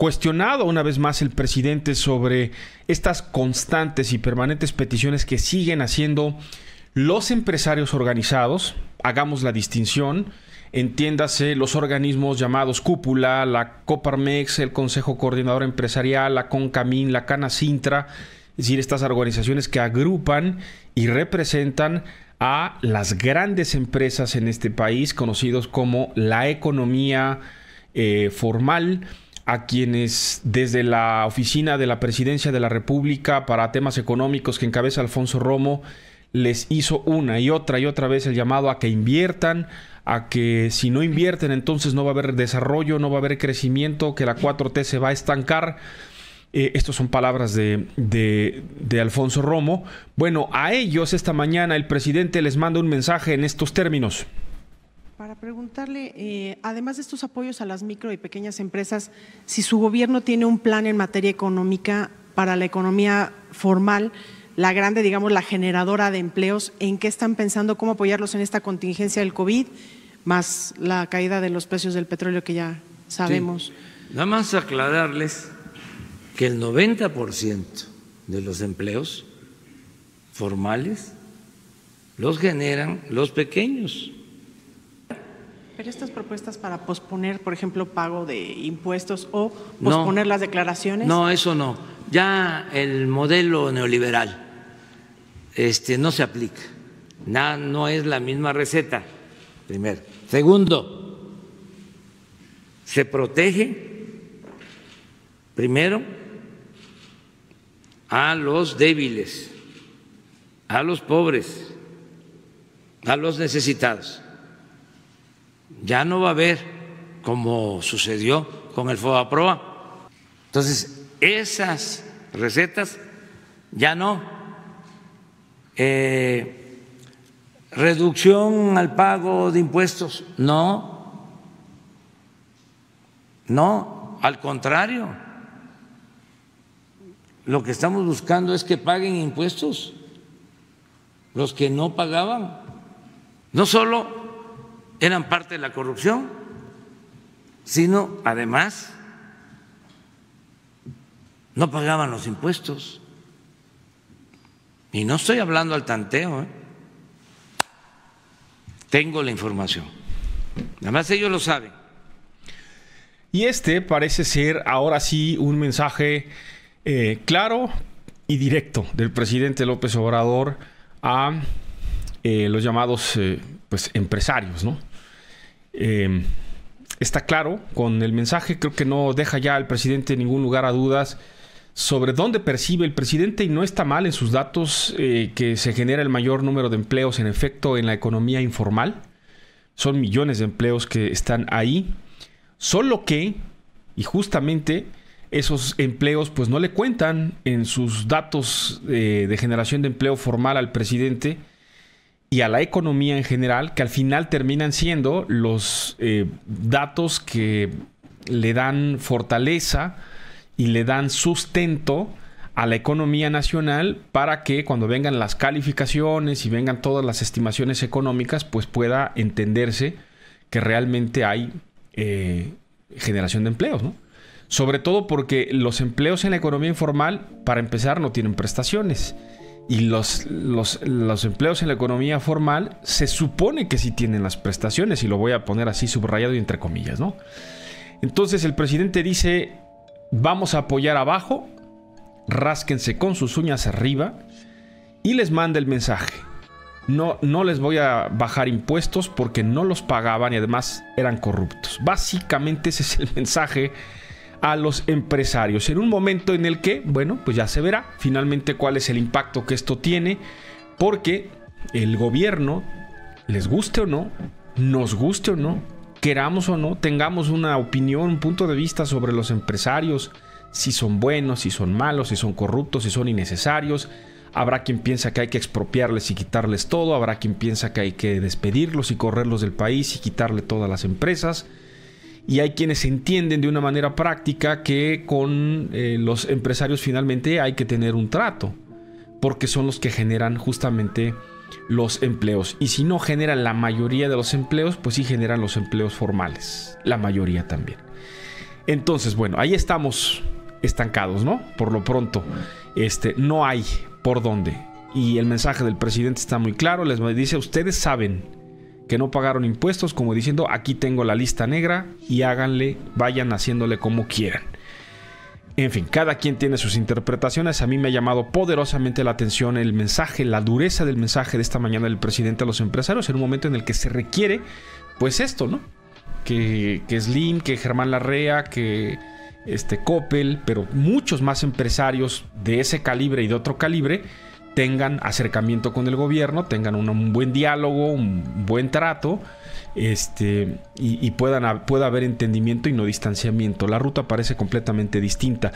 cuestionado una vez más el presidente sobre estas constantes y permanentes peticiones que siguen haciendo los empresarios organizados, hagamos la distinción, entiéndase los organismos llamados cúpula, la Coparmex, el Consejo Coordinador Empresarial, la CONCAMIN, la CANACINTRA, es decir, estas organizaciones que agrupan y representan a las grandes empresas en este país, conocidos como la economía eh, formal, a quienes desde la oficina de la Presidencia de la República para temas económicos que encabeza Alfonso Romo les hizo una y otra y otra vez el llamado a que inviertan, a que si no invierten entonces no va a haber desarrollo, no va a haber crecimiento, que la 4T se va a estancar. Eh, estas son palabras de Alfonso Romo. Bueno, a ellos esta mañana el presidente les manda un mensaje en estos términos para preguntarle, eh, además de estos apoyos a las micro y pequeñas empresas, si su gobierno tiene un plan en materia económica para la economía formal, la grande, digamos, la generadora de empleos, ¿en qué están pensando cómo apoyarlos en esta contingencia del COVID, más la caída de los precios del petróleo que ya sabemos? Nada más aclararles que el 90% de los empleos formales los generan los pequeños estas propuestas para posponer, por ejemplo, pago de impuestos o posponer las declaraciones. No, eso no. Ya el modelo neoliberal este, no se aplica. no es la misma receta, primero. Segundo, se protege, primero, a los débiles, a los pobres, a los necesitados ya no va a haber como sucedió con el FOBAPROA. Entonces, esas recetas ya no. Eh, reducción al pago de impuestos, no. No, al contrario. Lo que estamos buscando es que paguen impuestos los que no pagaban. No solo eran parte de la corrupción, sino además no pagaban los impuestos. Y no estoy hablando al tanteo, ¿eh? tengo la información. Además ellos lo saben. Y este parece ser ahora sí un mensaje eh, claro y directo del presidente López Obrador a eh, los llamados pues, empresarios, ¿no? Em, está claro con el mensaje, creo que no deja ya al presidente ningún lugar a dudas sobre dónde percibe el presidente y no está mal en sus datos eh, que se genera el mayor número de empleos en efecto en la economía informal. Son millones de empleos que están ahí. Solo que, y justamente, esos empleos pues no le cuentan en sus datos eh, de generación de empleo formal al presidente y a la economía en general, que al final terminan siendo los eh, datos que le dan fortaleza y le dan sustento a la economía nacional para que cuando vengan las calificaciones y vengan todas las estimaciones económicas, pues pueda entenderse que realmente hay eh, generación de empleos, Sobre todo porque los empleos en la economía informal, para empezar, no tienen prestaciones y los, los, empleos en la economía formal se supone que sí tienen las prestaciones, y lo voy a poner así subrayado y entre comillas, ¿no? Entonces el presidente dice, vamos a apoyar abajo, rásquense con sus uñas arriba, y les manda el mensaje. No, no les voy a bajar impuestos porque no los pagaban y además eran corruptos. Básicamente ese es el mensaje a los empresarios en un momento en el que, bueno, pues ya se verá finalmente cuál es el impacto que esto tiene, porque el gobierno, les guste o no, nos guste o no, queramos o no, tengamos una opinión, un punto de vista sobre los empresarios, si son buenos, si son malos, si son corruptos, si son innecesarios. Habrá quien piensa que hay que expropiarles y quitarles todo, habrá quien piensa que hay que despedirlos y correrlos del país y quitarle todas las empresas y hay quienes entienden de una manera práctica que con eh, los empresarios finalmente hay que tener un trato, porque son los que generan justamente los empleos. Y si no generan la mayoría de los empleos, pues sí generan los empleos formales, la mayoría también. Entonces, bueno, ahí estamos estancados, ¿no? Por lo pronto, este, no hay por dónde. Y el mensaje del presidente está muy claro, les dice, ustedes saben que no pagaron impuestos, como diciendo, aquí tengo la lista negra y háganle, vayan haciéndole como quieran. En fin, cada quien tiene sus interpretaciones. A mí me ha llamado poderosamente la atención el mensaje, la dureza del mensaje de esta mañana del presidente a los empresarios en un momento en el que se requiere, pues esto, ¿no? Que, que Slim, que Germán Larrea, que este Coppel, pero muchos más empresarios de ese calibre y de otro calibre tengan acercamiento con el gobierno, tengan un, buen diálogo, un buen trato, este, y, puedan, pueda haber entendimiento y no distanciamiento. La ruta parece completamente distinta.